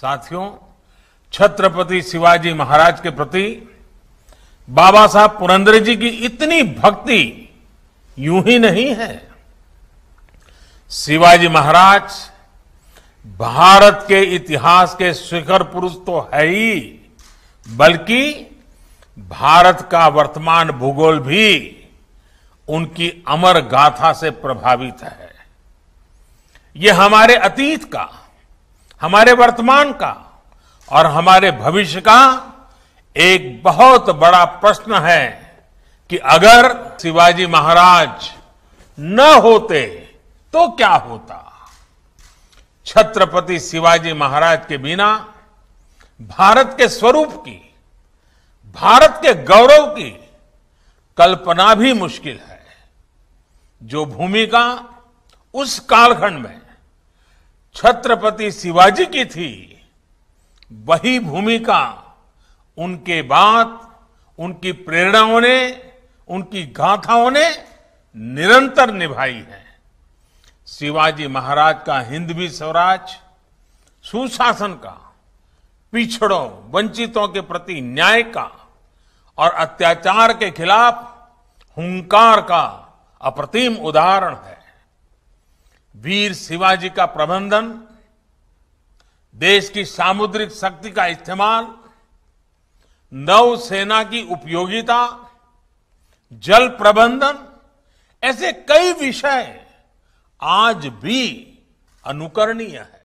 साथियों छत्रपति शिवाजी महाराज के प्रति बाबा साहब पुरंदर जी की इतनी भक्ति यूं ही नहीं है शिवाजी महाराज भारत के इतिहास के शिखर पुरुष तो है ही बल्कि भारत का वर्तमान भूगोल भी उनकी अमर गाथा से प्रभावित है यह हमारे अतीत का हमारे वर्तमान का और हमारे भविष्य का एक बहुत बड़ा प्रश्न है कि अगर शिवाजी महाराज न होते तो क्या होता छत्रपति शिवाजी महाराज के बिना भारत के स्वरूप की भारत के गौरव की कल्पना भी मुश्किल है जो भूमिका उस कालखंड में छत्रपति शिवाजी की थी वही भूमिका उनके बाद उनकी प्रेरणाओं ने उनकी गाथाओं ने निरंतर निभाई है शिवाजी महाराज का भी स्वराज सुशासन का पिछड़ों वंचितों के प्रति न्याय का और अत्याचार के खिलाफ हुंकार का अप्रतिम उदाहरण है वीर शिवाजी का प्रबंधन देश की सामुद्रिक शक्ति का इस्तेमाल नौसेना की उपयोगिता जल प्रबंधन ऐसे कई विषय आज भी अनुकरणीय है